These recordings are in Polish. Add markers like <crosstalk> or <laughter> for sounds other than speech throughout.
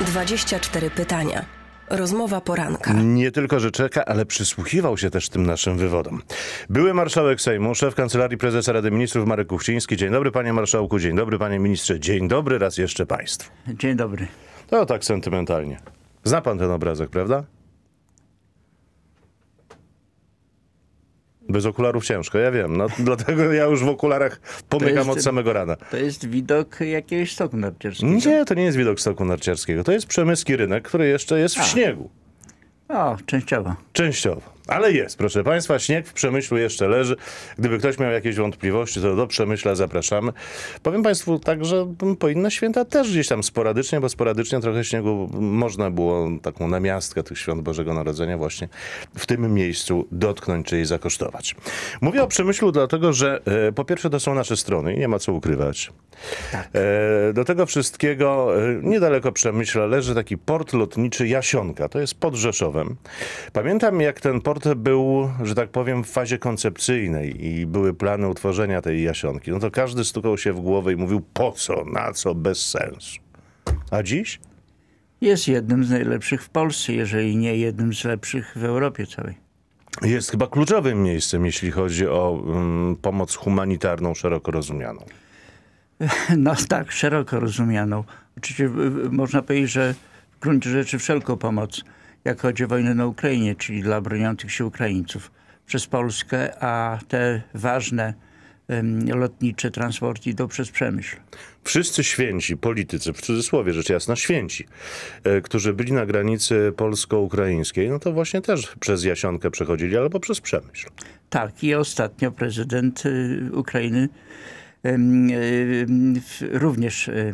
24 pytania. Rozmowa poranka. Nie tylko, że czeka, ale przysłuchiwał się też tym naszym wywodom. Były marszałek Sejmu, szef Kancelarii Prezesa Rady Ministrów Marek Kuchciński. Dzień dobry panie marszałku, dzień dobry panie ministrze, dzień dobry raz jeszcze państwu. Dzień dobry. To no, tak sentymentalnie. Zna pan ten obrazek, prawda? Bez okularów ciężko, ja wiem. No, <laughs> dlatego ja już w okularach pomykam od samego rana. To jest widok jakiegoś stoku narciarskiego? Nie, to nie jest widok stoku narciarskiego. To jest przemyski rynek, który jeszcze jest w A. śniegu. O, częściowo. Częściowo. Ale jest, proszę Państwa, śnieg w Przemyślu jeszcze leży. Gdyby ktoś miał jakieś wątpliwości, to do Przemyśla zapraszamy. Powiem Państwu tak, że po inne święta też gdzieś tam sporadycznie, bo sporadycznie trochę śniegu można było taką namiastkę tych świąt Bożego Narodzenia właśnie w tym miejscu dotknąć czy jej zakosztować. Mówię o Przemyślu dlatego, że e, po pierwsze to są nasze strony i nie ma co ukrywać. Tak. E, do tego wszystkiego e, niedaleko Przemyśla leży taki port lotniczy Jasionka. To jest pod Rzeszowem. Pamiętam jak ten port był, że tak powiem, w fazie koncepcyjnej i były plany utworzenia tej jasionki, no to każdy stukał się w głowę i mówił po co, na co, bez sensu. A dziś? Jest jednym z najlepszych w Polsce, jeżeli nie jednym z lepszych w Europie całej. Jest chyba kluczowym miejscem, jeśli chodzi o um, pomoc humanitarną szeroko rozumianą. <laughs> No tak, szeroko rozumianą. Oczywiście można powiedzieć, że w gruncie rzeczy wszelką pomoc jak chodzi o wojnę na Ukrainie, czyli dla broniących się Ukraińców przez Polskę, a te ważne lotnicze transporty idą przez Przemyśl. Wszyscy święci, politycy, w cudzysłowie rzecz jasna, święci, e, którzy byli na granicy polsko-ukraińskiej, no to właśnie też przez Jasionkę przechodzili albo przez Przemyśl. Tak i ostatnio prezydent y, Ukrainy y, również y,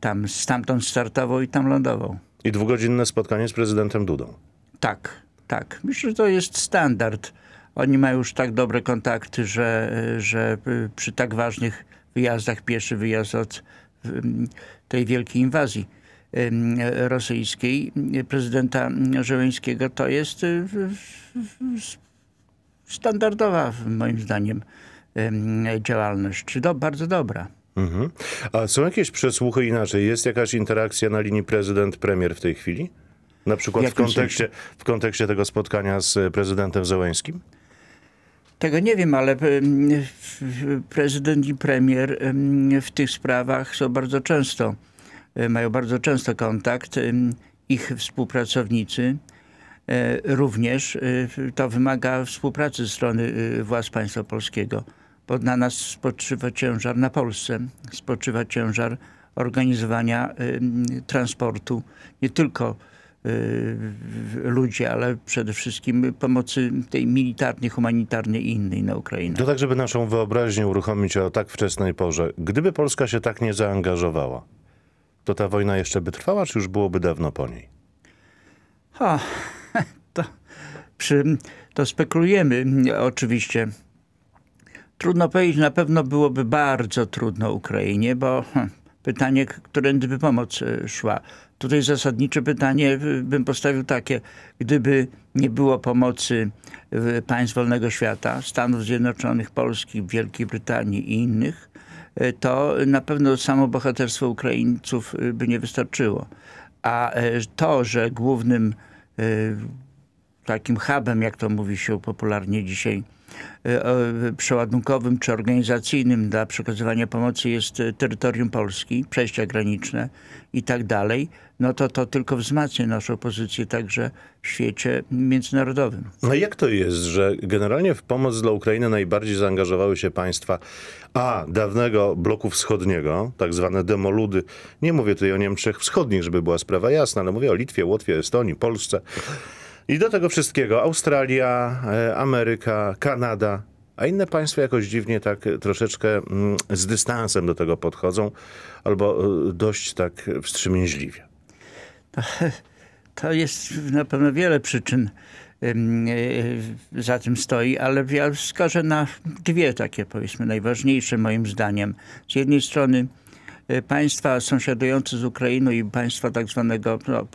tam, stamtąd startował i tam lądował. I dwugodzinne spotkanie z prezydentem Dudą. Tak, tak. Myślę, że to jest standard. Oni mają już tak dobre kontakty, że, że przy tak ważnych wyjazdach, pierwszy wyjazd od mm, tej wielkiej inwazji mm, rosyjskiej prezydenta Żeleńskiego, to jest y, standardowa moim zdaniem mm, działalność. Do, bardzo dobra. Mhm. A są jakieś przesłuchy inaczej? Jest jakaś interakcja na linii prezydent-premier w tej chwili? Na przykład w kontekście, w kontekście tego spotkania z e, prezydentem Zełęskim? Tego nie wiem, ale e, prezydent i premier e, w tych sprawach są bardzo często, mają bardzo często kontakt. Ich współpracownicy również to wymaga współpracy ze strony władz państwa polskiego bo na nas spoczywa ciężar, na Polsce spoczywa ciężar organizowania y, transportu nie tylko y, ludzi, ale przede wszystkim pomocy tej militarnej, humanitarnej i innej na Ukrainę. To tak, żeby naszą wyobraźnię uruchomić o tak wczesnej porze. Gdyby Polska się tak nie zaangażowała, to ta wojna jeszcze by trwała, czy już byłoby dawno po niej? Ha, <laughs> to, przy, to spekulujemy oczywiście. Trudno powiedzieć, na pewno byłoby bardzo trudno Ukrainie, bo hm, pytanie, którędy by pomoc e, szła. Tutaj zasadnicze pytanie bym postawił takie, gdyby nie było pomocy państw wolnego świata, Stanów Zjednoczonych, Polski, Wielkiej Brytanii i innych, e, to na pewno samo bohaterstwo Ukraińców e, by nie wystarczyło. A to, że głównym takim hubem, jak to mówi się popularnie dzisiaj, e, e, przeładunkowym czy organizacyjnym dla przekazywania pomocy jest e, terytorium Polski, przejścia graniczne i tak dalej, no to to tylko wzmacnia naszą pozycję także w świecie międzynarodowym. No jak to jest, że generalnie w pomoc dla Ukrainy najbardziej zaangażowały się państwa a dawnego bloku wschodniego, tak zwane demoludy, nie mówię tutaj o Niemczech Wschodnich, żeby była sprawa jasna, ale mówię o Litwie, Łotwie, Estonii, Polsce, i do tego wszystkiego Australia, e, Ameryka, Kanada, a inne państwa jakoś dziwnie tak troszeczkę mm, z dystansem do tego podchodzą, albo e, dość tak wstrzemięźliwie. <laughs> To, jest na pewno wiele przyczyn e, za tym stoi, ale ja wskażę na dwie takie, powiedzmy, najważniejsze moim zdaniem. Z jednej strony Y, państwa sąsiadujące z Ukrainą i państwa tak zwanego no,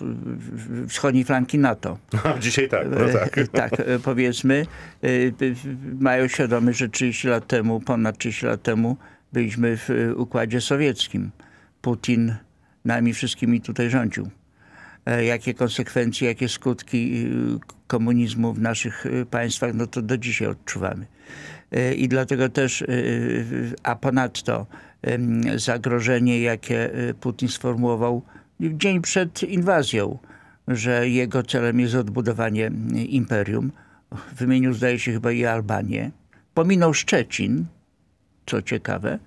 wschodniej flanki NATO. <laughs> Dzisiaj tak, no y, tak. Y, tak, powiedzmy, mają świadomość, że 30 lat temu, ponad 30 lat temu byliśmy w Układzie Sowieckim. Putin nami wszystkimi tutaj rządził. E, jakie konsekwencje, jakie skutki y, komunizmu w naszych y, państwach, no to do dzisiaj odczuwamy. E, I dlatego też, y, a ponadto zagrożenie, jakie Putin sformułował dzień przed inwazją, że jego celem jest odbudowanie imperium. Wymienił, zdaje się, chyba i Albanię. Pominął Szczecin, co ciekawe.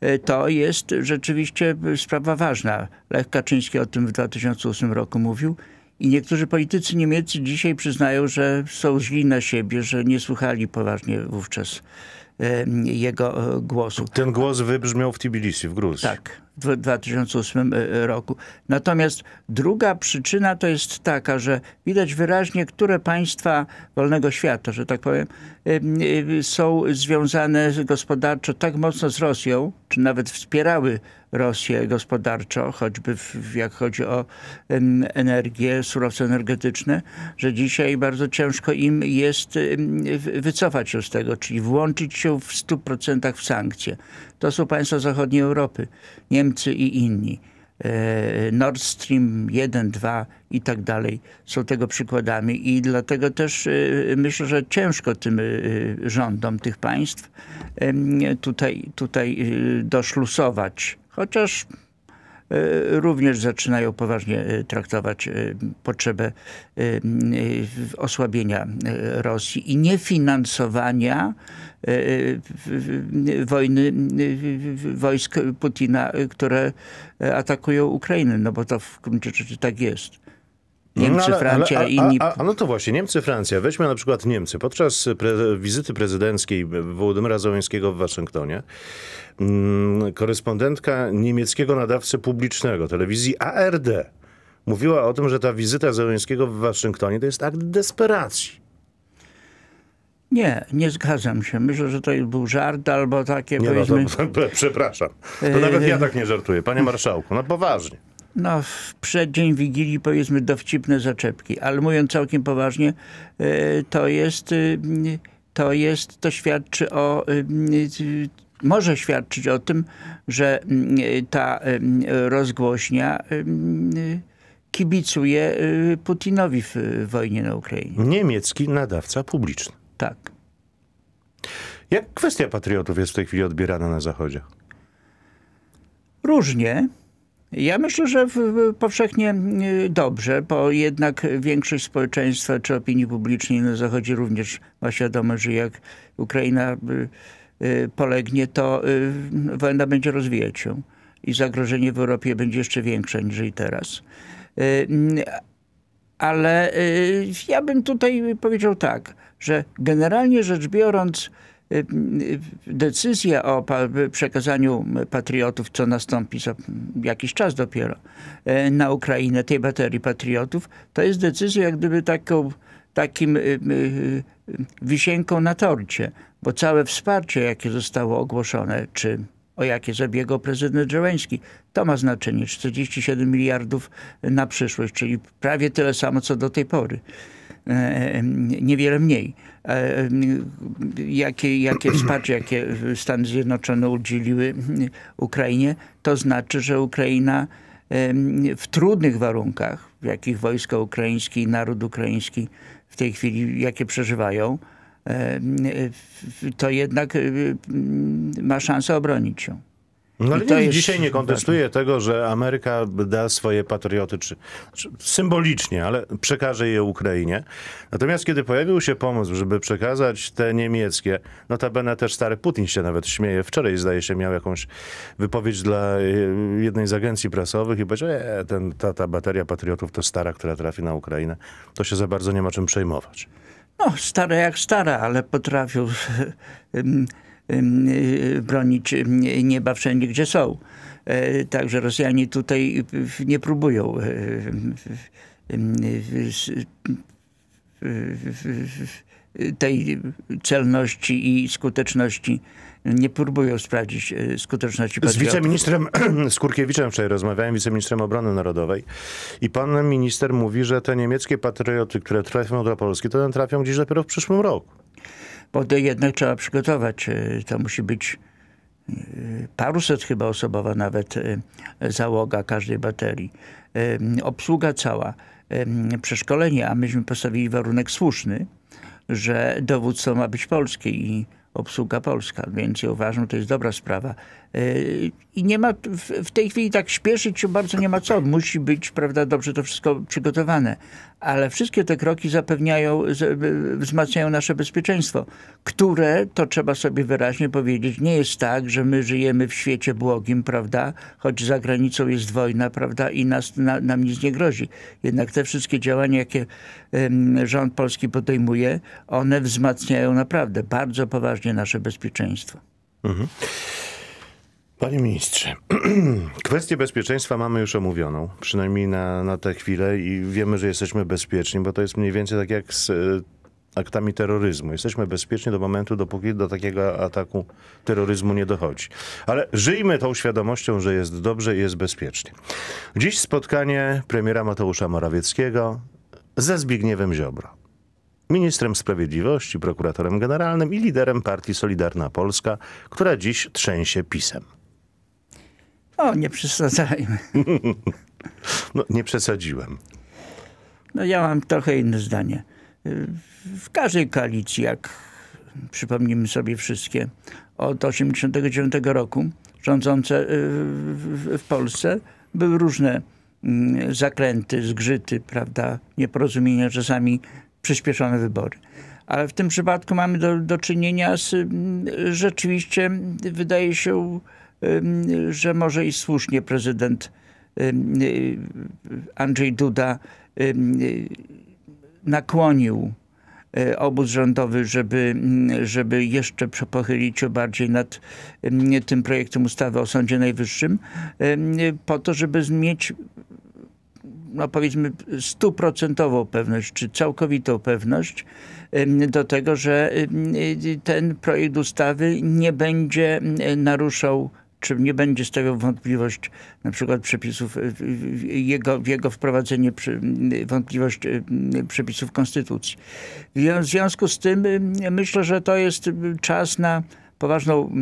E, to jest rzeczywiście sprawa ważna. Lech Kaczyński o tym w 2008 roku mówił. I niektórzy politycy niemieccy dzisiaj przyznają, że są źli na siebie, że nie słuchali poważnie wówczas e, jego e, głosu. Ten głos wybrzmiał w Tbilisi, w Gruzji. Tak, w 2008 e, e, roku. Natomiast druga przyczyna to jest taka, że widać wyraźnie, które państwa wolnego świata, że tak powiem, są związane gospodarczo tak mocno z Rosją, czy nawet wspierały Rosję gospodarczo, choćby w, jak chodzi o energię, surowce energetyczne, że dzisiaj bardzo ciężko im jest wycofać się z tego, czyli włączyć się w 100% w sankcje to są państwa zachodniej Europy, Niemcy i inni. E, Nord Stream 1, 2 i tak dalej są tego przykładami i dlatego też e, myślę, że ciężko tym e, rządom tych państw tutaj, tutaj doszlusować. Chociaż Y, również zaczynają poważnie y, traktować y, potrzebę osłabienia Rosji i niefinansowania wojny wojsk Putina, które atakują Ukrainę, no bo to w gruncie rzeczy tak jest. Niemcy, no, Francja i inni. A, a, no to właśnie, Niemcy, Francja. Weźmy na przykład Niemcy. Podczas pre wizyty prezydenckiej Wołodymyra Załęskiego w Waszyngtonie mm, korespondentka niemieckiego nadawcy publicznego telewizji ARD mówiła o tym, że ta wizyta Załęskiego w Waszyngtonie to jest akt desperacji. Nie, nie zgadzam się. Myślę, że to był żart albo takie nie, powiedzmy... No to, <laughs> przepraszam. To nawet ja y, tak nie żartuję. Panie y, marszałku, no poważnie no, w przeddzień Wigilii powiedzmy dowcipne zaczepki, ale mówiąc całkiem poważnie, e, to jest, e, to jest, to świadczy o, e, może świadczyć o tym, że ta rozgłośnia kibicuje Putinowi w wojnie na Ukrainie. Niemiecki nadawca publiczny. Tak. Jak kwestia patriotów jest w tej chwili odbierana na Zachodzie? Różnie. Ja myślę, że w, w, powszechnie y, dobrze, bo jednak większość społeczeństwa czy opinii publicznej no, na Zachodzie również ma świadomość, że jak Ukraina y, y, polegnie, to wojna będzie rozwijać się i zagrożenie w Europie będzie jeszcze większe niż i teraz. Mm, ale ja bym tutaj powiedział tak, że generalnie rzecz biorąc, Y, y, decyzja o przekazaniu patriotów, co nastąpi za jakiś czas dopiero, e, na Ukrainę, tej baterii patriotów, to jest decyzja jak gdyby taką, takim y, wisienką na torcie, bo całe wsparcie, jakie zostało ogłoszone, czy o jakie zabiegał prezydent Żeleński. To ma znaczenie 47 miliardów na przyszłość, czyli prawie tyle samo co do tej pory. E, e, niewiele mniej. E, jakie, jakie wsparcie, jakie Stany Zjednoczone udzieliły Ukrainie, to znaczy, że Ukraina w trudnych warunkach, w jakich wojsko ukraińskie i naród ukraiński w tej chwili, jakie przeżywają, to jednak ma szansę obronić się. No ale to jest... dzisiaj nie kontestuję tak. tego, że Ameryka da swoje patrioty, czy, czy, symbolicznie, ale przekaże je Ukrainie. Natomiast kiedy pojawił się pomysł, żeby przekazać te niemieckie, notabene też stary Putin się nawet śmieje, wczoraj zdaje się miał jakąś wypowiedź dla e, jednej z agencji prasowych i powiedział, e, ta, ta bateria patriotów to stara, która trafi na Ukrainę, to się za bardzo nie ma czym przejmować. No, stara jak stara, ale potrafił... <laughs> Y, bronić nieba wszędzie, gdzie są. E, także Rosjanie tutaj nie próbują e, y, tej celności i skuteczności nie próbują sprawdzić e, skuteczności Z wiceministrem <clears throat> Skurkiewiczem wczoraj rozmawiałem, wiceministrem obrony narodowej i pan minister mówi, że te niemieckie patrioty, które trafią do Polski, to trafią gdzieś dopiero w przyszłym roku wodę jednak trzeba przygotować. Y, to musi być y, paruset chyba osobowa nawet y, załoga każdej baterii. Obsługa cała, przeszkolenie, a myśmy postawili warunek słuszny, że dowództwo ma być polskie i obsługa polska, więc ja uważam, że to jest dobra sprawa. Y, I nie ma, w tej chwili tak śpieszyć się bardzo nie ma co. Musi być, prawda, dobrze to wszystko przygotowane. Ale wszystkie te kroki zapewniają, y, wzmacniają nasze bezpieczeństwo, które, to trzeba sobie wyraźnie powiedzieć, nie jest tak, że my żyjemy w świecie błogim, prawda, choć za granicą jest wojna, prawda, i nas, na, nam nic nie grozi. Jednak te wszystkie działania, jakie um, rząd polski podejmuje, one wzmacniają naprawdę bardzo poważnie nasze bezpieczeństwo. Mhm. Panie ministrze, <clears throat> kwestię bezpieczeństwa mamy już omówioną, przynajmniej na, na tę chwilę i wiemy, że jesteśmy bezpieczni, bo to jest mniej więcej tak jak z e, aktami terroryzmu. Jesteśmy bezpieczni do momentu, dopóki do takiego ataku terroryzmu nie dochodzi. Ale żyjmy tą świadomością, że jest dobrze i jest bezpiecznie. Dziś spotkanie premiera Mateusza Morawieckiego ze Zbigniewem Ziobro. Ministrem Sprawiedliwości, prokuratorem generalnym i liderem partii Solidarna Polska, która dziś trzęsie pisem. O, no, nie przesadzajmy. <laughs> No, nie przesadziłem. No ja mam trochę inne zdanie. W każdej koalicji, jak przypomnimy sobie wszystkie, od 1989 roku rządzące y, w Polsce były różne mm, zakręty, zgrzyty, prawda, nieporozumienia, czasami przyspieszone wybory. Ale w tym przypadku mamy do, do czynienia z mm, rzeczywiście, wydaje się, że może i słusznie prezydent y, Andrzej Duda y, nakłonił y, obóz rządowy, żeby, mm, żeby jeszcze pochylić się bardziej nad tym projektem ustawy o Sądzie Najwyższym, po to, żeby mieć no powiedzmy stuprocentową pewność, czy całkowitą pewność do tego, że ten projekt ustawy nie będzie naruszał czy nie będzie stawiał wątpliwość na przykład przepisów, jego, jego wprowadzenie wątpliwość y, przepisów konstytucji. W związku z tym y, myślę, że to jest czas na poważną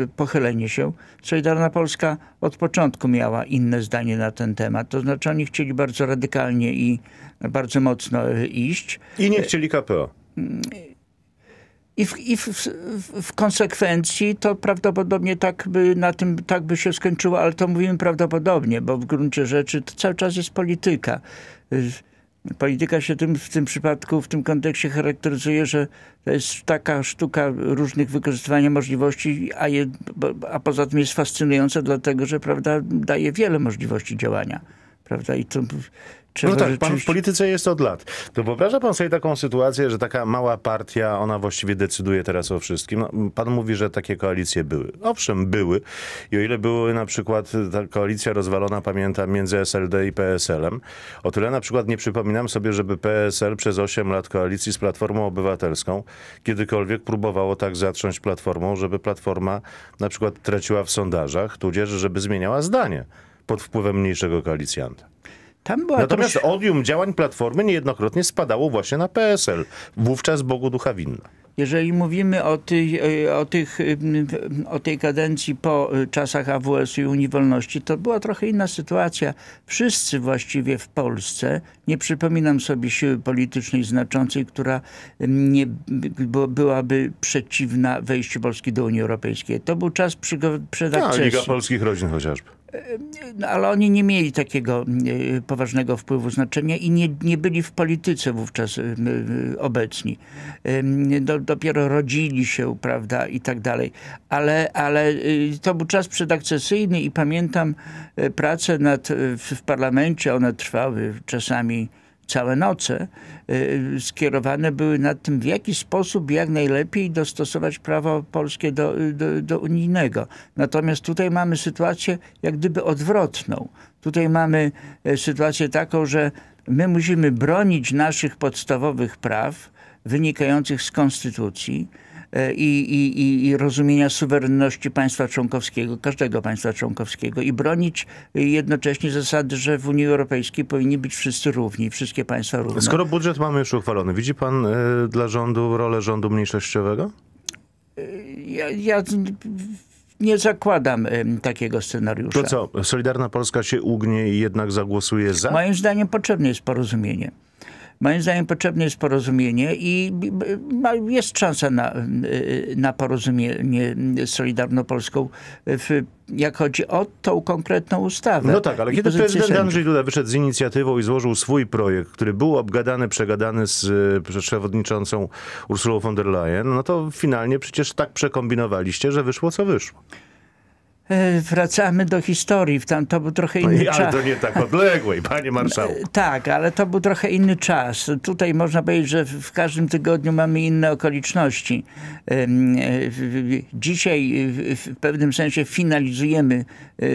y, pochylenie się. Solidarna Polska od początku miała inne zdanie na ten temat. To znaczy oni chcieli bardzo radykalnie i bardzo mocno iść. I nie chcieli KPO. I, w, i w, w, w, konsekwencji to prawdopodobnie tak by, na tym tak by się skończyło, ale to mówimy prawdopodobnie, bo w gruncie rzeczy to cały czas jest polityka. Y, polityka się tym, w tym przypadku, w tym kontekście charakteryzuje, że to jest taka sztuka różnych wykorzystywania możliwości, a, je, a poza tym jest fascynująca, dlatego że prawda, daje wiele możliwości działania. Prawda? I to czy no tak, rzeczywiście... pan w polityce jest od lat. To no wyobraża pan sobie taką sytuację, że taka mała partia, ona właściwie decyduje teraz o wszystkim? No, pan mówi, że takie koalicje były. Owszem, były. I o ile były na przykład y, ta koalicja rozwalona, pamiętam, między SLD i PSL-em, o tyle na przykład nie przypominam sobie, żeby PSL przez 8 lat koalicji z Platformą Obywatelską kiedykolwiek próbowało tak zatrząść Platformą, żeby Platforma na przykład traciła w sondażach, tudzież żeby zmieniała zdanie pod wpływem mniejszego koalicjanta. Tam była Natomiast odium działań Platformy niejednokrotnie spadało właśnie na PSL, wówczas Bogu ducha winna. Jeżeli mówimy o, ty, e, o, tych, e, o tej kadencji po e, czasach AWS-u i Unii Wolności, to była trochę inna sytuacja. Wszyscy właściwie w Polsce, nie przypominam sobie siły politycznej znaczącej, która nie byłaby przeciwna wejściu Polski do Unii Europejskiej. To był czas przed tak, akcesją. Liga Polskich Rodzin chociażby. No, ale oni nie mieli takiego poważnego wpływu, znaczenia i nie, nie byli w polityce wówczas obecni. Do, dopiero rodzili się, prawda, i tak dalej. Ale, ale y, to był czas przedakcesyjny i pamiętam e, pracę nad, w, w parlamencie, one trwały czasami całe noce y, skierowane były nad tym, w jaki sposób jak najlepiej dostosować prawo polskie do, y, do, do unijnego. Natomiast tutaj mamy sytuację jak gdyby odwrotną. Tutaj mamy e, sytuację taką, że my musimy bronić naszych podstawowych praw wynikających z konstytucji, i, i, i rozumienia suwerenności państwa członkowskiego, każdego państwa członkowskiego i bronić jednocześnie zasady, że w Unii Europejskiej powinni być wszyscy równi, wszystkie państwa równe. Skoro budżet mamy już uchwalony, widzi pan y, dla rządu rolę rządu mniejszościowego? E, ja, ja nie zakładam y, takiego scenariusza. To co, Solidarna Polska się ugnie i jednak zagłosuje za? Moim zdaniem potrzebne jest porozumienie. Moim zdaniem potrzebne jest porozumienie i jest szansa na, y, na porozumienie z Solidarną Polską w jak chodzi o tą konkretną ustawę. No tak, ale kiedy prezydent sędziów. Andrzej Duda wyszedł z inicjatywą i złożył swój projekt, który był obgadany, przegadany z y, przewodniczącą Ursulą von der Leyen, no to finalnie przecież tak przekombinowaliście, że wyszło co wyszło. E, wracamy do historii. Tam to był trochę no inny czas. Ale to nie tak odległej, panie e, marszałku. Tak, ale to był trochę inny czas. Tutaj można powiedzieć, że w każdym tygodniu mamy inne okoliczności. E, dzisiaj w pewnym sensie finalizujemy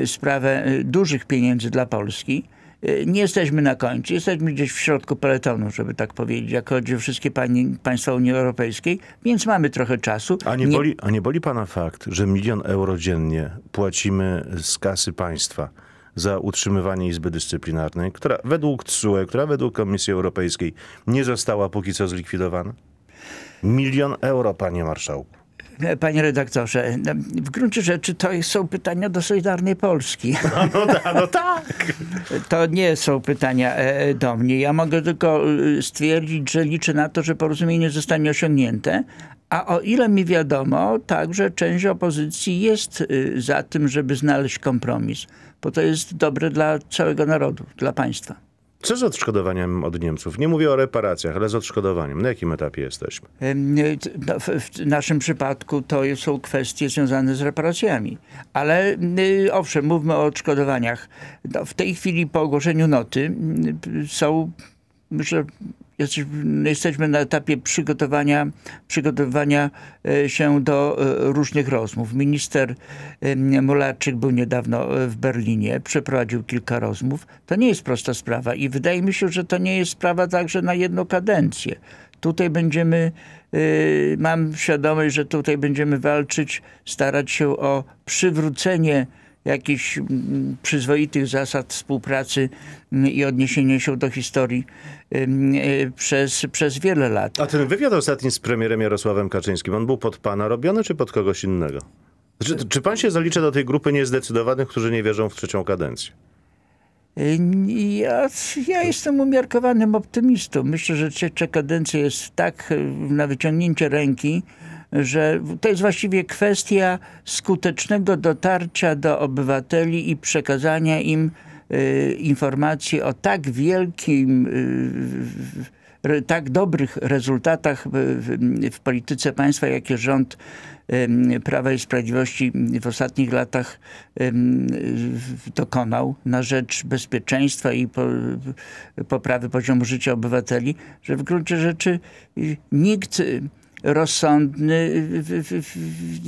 sprawę dużych pieniędzy dla Polski E, nie jesteśmy na końcu, jesteśmy gdzieś w środku peletonu, żeby tak powiedzieć, jak chodzi o wszystkie pani, państwa Unii Europejskiej, więc mamy trochę czasu. A nie, nie... Boli, a nie boli pana fakt, że milion euro dziennie płacimy z kasy państwa za utrzymywanie Izby Dyscyplinarnej, która według TSUE, która według Komisji Europejskiej nie została póki co zlikwidowana? Milion euro, panie marszałku. E, panie redaktorze, e, no, w gruncie rzeczy to są pytania do Solidarnej Polski. <laughs> No, no, no, no tak. To nie są pytania e, do mnie. Ja mogę tylko stwierdzić, że liczę na to, że porozumienie zostanie osiągnięte, a o ile mi wiadomo, także część opozycji jest za tym, żeby znaleźć kompromis, bo to jest dobre dla całego narodu, dla państwa. Co z odszkodowaniem od Niemców? Nie mówię o reparacjach, ale z odszkodowaniem. Na jakim etapie jesteśmy? No, w naszym przypadku to są kwestie związane z reparacjami. Ale y, owszem, mówmy o odszkodowaniach. No, w tej chwili po ogłoszeniu noty mm, są, myślę, no, jesteśmy na etapie przygotowania, przygotowania e, się do e, różnych rozmów. Minister e, Mularczyk był niedawno w Berlinie, przeprowadził kilka rozmów. To nie jest prosta sprawa i wydaje mi się, że to nie jest sprawa także na jedną kadencję. Tutaj będziemy, mam świadomość, że tutaj będziemy walczyć, starać się o przywrócenie jakichś mm, przyzwoitych zasad współpracy mm, i odniesienia się do historii mm, e, przez, przez wiele lat. A ten wywiad ostatni z premierem Jarosławem Kaczyńskim, on był pod pana robiony czy pod kogoś innego? Czy, czy pan się zalicza do tej grupy niezdecydowanych, którzy nie wierzą w trzecią kadencję? E, ja, ja, jestem umiarkowanym optymistą. Myślę, że trzecia kadencja jest tak e, na wyciągnięcie ręki, że to jest właściwie kwestia skutecznego dotarcia do obywateli i przekazania im y, informacji o tak wielkim y, tak dobrych rezultatach w, polityce państwa, jakie rząd Prawa i Sprawiedliwości w ostatnich latach dokonał na rzecz bezpieczeństwa i poprawy poziomu życia obywateli, że w gruncie rzeczy y, nikt rozsądny,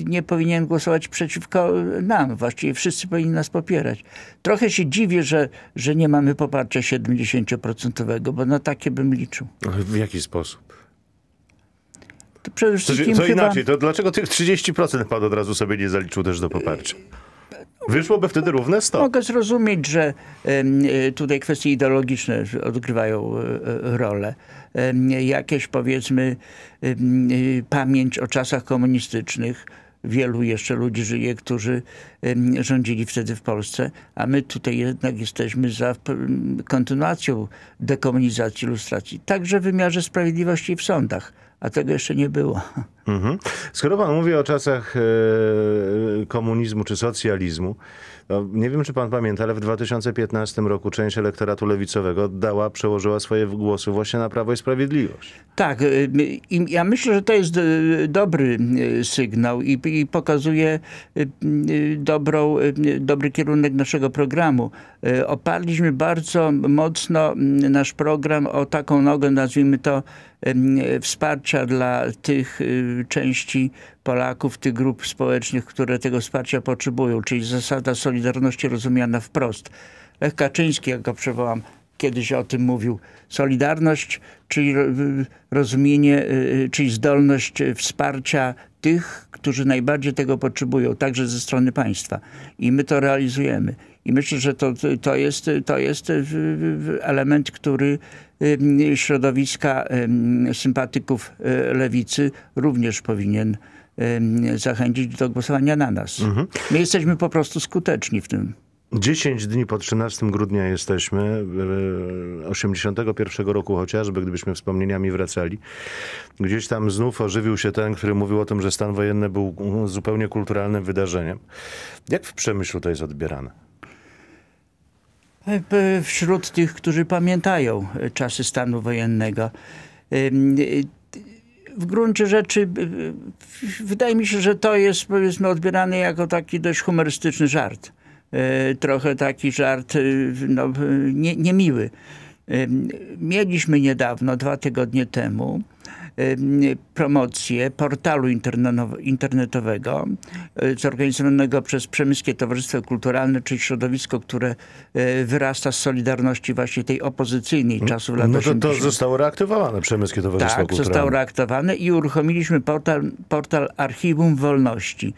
nie powinien głosować przeciwko nam. Właściwie wszyscy powinni nas popierać. Trochę się dziwię, że, że nie mamy poparcia 70%, bo na takie bym liczył. No w jaki sposób? To przede wszystkim to, to inaczej, chyba... to dlaczego tych 30% pan od razu sobie nie zaliczył też do poparcia? Wyszłoby wtedy równe 100. Mogę zrozumieć, że e, tutaj kwestie ideologiczne odgrywają e, e, rolę. Jakieś powiedzmy pamięć o czasach komunistycznych, wielu jeszcze ludzi żyje, którzy rządzili wtedy w Polsce, a my tutaj jednak jesteśmy za kontynuacją dekomunizacji, lustracji, także w wymiarze sprawiedliwości i w sądach a tego jeszcze nie było. Mhm. Skoro pan mówi o czasach e, komunizmu czy socjalizmu, nie wiem czy pan pamięta, ale w 2015 roku część elektoratu lewicowego dała, przełożyła swoje głosy właśnie na Prawo i Sprawiedliwość. Tak, e, ja myślę, że to jest e, dobry sygnał i, i pokazuje dobrą, dobry kierunek naszego programu. Oparliśmy bardzo mocno nasz program o taką nogę, nazwijmy to wsparcia dla tych y, części Polaków, tych grup społecznych, które tego wsparcia potrzebują, czyli zasada solidarności rozumiana wprost. Lech Kaczyński, jak go przywołam, kiedyś o tym mówił. Solidarność, czyli rozumienie, y, y, czyli zdolność y, wsparcia tych, którzy najbardziej tego potrzebują, także ze strony państwa. I my to realizujemy. I myślę, że to, to, jest, to jest element, który środowiska sympatyków lewicy również powinien zachęcić do głosowania na nas. Mhm. My jesteśmy po prostu skuteczni w tym. 10 dni po 13 grudnia jesteśmy, 81 e, roku chociażby, gdybyśmy wspomnieniami wracali. Gdzieś tam znów ożywił się ten, który mówił o tym, że stan wojenny był zupełnie kulturalnym wydarzeniem. Jak w Przemyślu to jest odbierane? E, wśród tych, którzy pamiętają e, czasy stanu wojennego. W gruncie rzeczy wydaje mi się, że to jest powiedzmy odbierane jako taki dość humorystyczny żart. E, trochę taki żart e, no, nie, niemiły. E, mieliśmy niedawno, dwa tygodnie temu, promocję portalu internetowego zorganizowanego przez Przemyskie Towarzystwo Kulturalne, czyli środowisko, które wyrasta z Solidarności właśnie tej opozycyjnej czasów lat No to, to zostało reaktywowane, Przemyskie Towarzystwo tak, Kulturalne. Tak, zostało reaktywowane i uruchomiliśmy portal, portal Archiwum Wolności,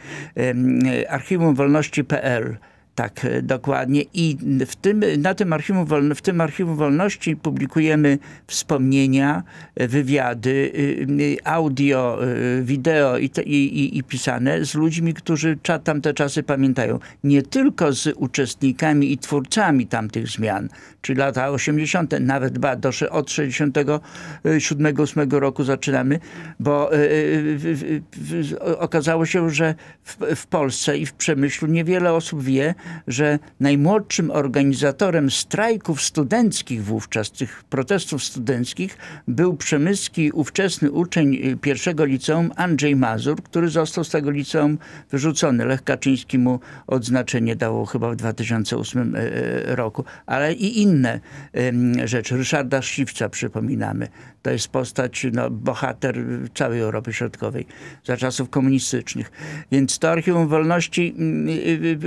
archiwumwolności.pl tak, e, dokładnie. I w tym, na tym archiwum, Wolno, w tym Archiwum Wolności publikujemy wspomnienia, e, wywiady, y, y, audio, y, wideo i, te, i, i, i pisane z ludźmi, którzy tamte czasy pamiętają. Nie tylko z uczestnikami i twórcami tamtych zmian, czyli lata 80., nawet ba, do, od 67-8 roku zaczynamy, bo y, y, y, okazało się, że w, w Polsce i w Przemyślu niewiele osób wie, że najmłodszym organizatorem strajków studenckich wówczas, tych protestów studenckich, był przemyski ówczesny uczeń y, pierwszego liceum Andrzej Mazur, który został z tego liceum wyrzucony. Lech Kaczyński mu odznaczenie dało chyba w 2008 e, e, roku. Ale i inne rzeczy. Ryszarda Siwca przypominamy. To jest postać, no, bohater y, całej Europy Środkowej za czasów komunistycznych. Więc to Archiwum Wolności mm, y,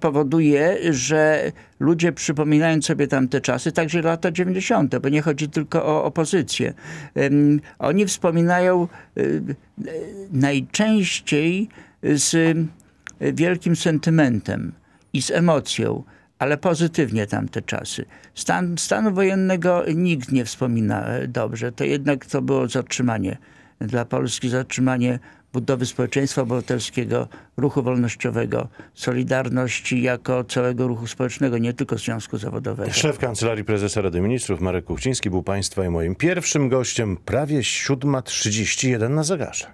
powoduje, że ludzie przypominają sobie tamte czasy, także lata 90., bo nie chodzi tylko o opozycję. Oni wspominają e, najczęściej z e, wielkim sentymentem i z emocją ale pozytywnie tamte czasy. Stan, stanu wojennego nikt nie wspomina e, dobrze. To jednak to było zatrzymanie dla Polski, zatrzymanie budowy społeczeństwa obywatelskiego, ruchu wolnościowego, Solidarności jako całego ruchu społecznego, nie tylko Związku Zawodowego. Szef Kancelarii Prezesa Rady Ministrów Marek Kuchciński był Państwa i moim pierwszym gościem. Prawie 7.31 na zegarze.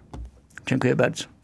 Dziękuję bardzo.